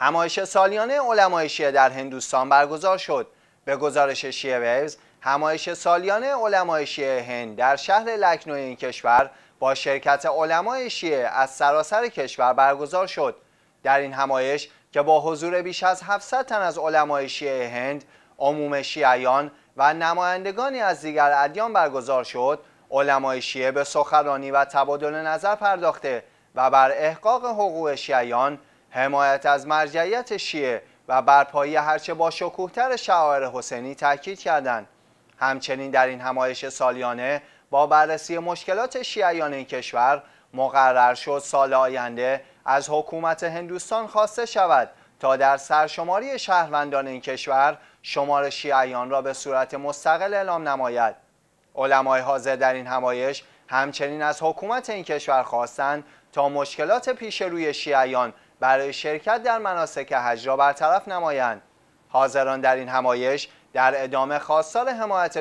همایش سالیانه علمای شیعه در هندوستان برگزار شد به گزارش شیعه ویوز همایش سالیانه علمای شیعه هند در شهر لکنو این کشور با شرکت علمای شیعه از سراسر کشور برگزار شد در این همایش که با حضور بیش از 700 تن از علمای شیعه هند عموم شیعیان و نمایندگانی از دیگر ادیان برگزار شد علمای شیعه به سخنرانی و تبادل نظر پرداخته و بر احقاق حقوق شیعیان حمایت از مرجعیت شیعه و برپایی هرچه با شکوهتر شعار حسینی تاکید کردند همچنین در این همایش سالیانه با بررسی مشکلات شیعیان این کشور مقرر شد سال آینده از حکومت هندوستان خواسته شود تا در سرشماری شهروندان این کشور شمار شیعیان را به صورت مستقل اعلام نماید علمای حاضر در این همایش همچنین از حکومت این کشور خواستند تا مشکلات پیش روی شیعیان برای شرکت در مناسک حج را برطرف نمایند حاضران در این همایش در ادامه خواستار حمایت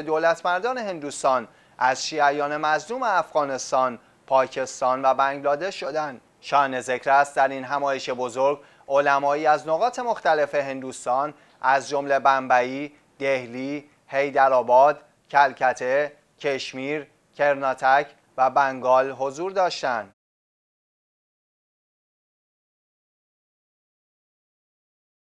مردان هندوستان از شیعیان مظلوم افغانستان، پاکستان و بنگلادش شدند. شان ذکر است در این همایش بزرگ علمایی از نقاط مختلف هندوستان از جمله بمبئی، دهلی، هیدرآباد، کلکته، کشمیر، کرناتک و بنگال حضور داشتند.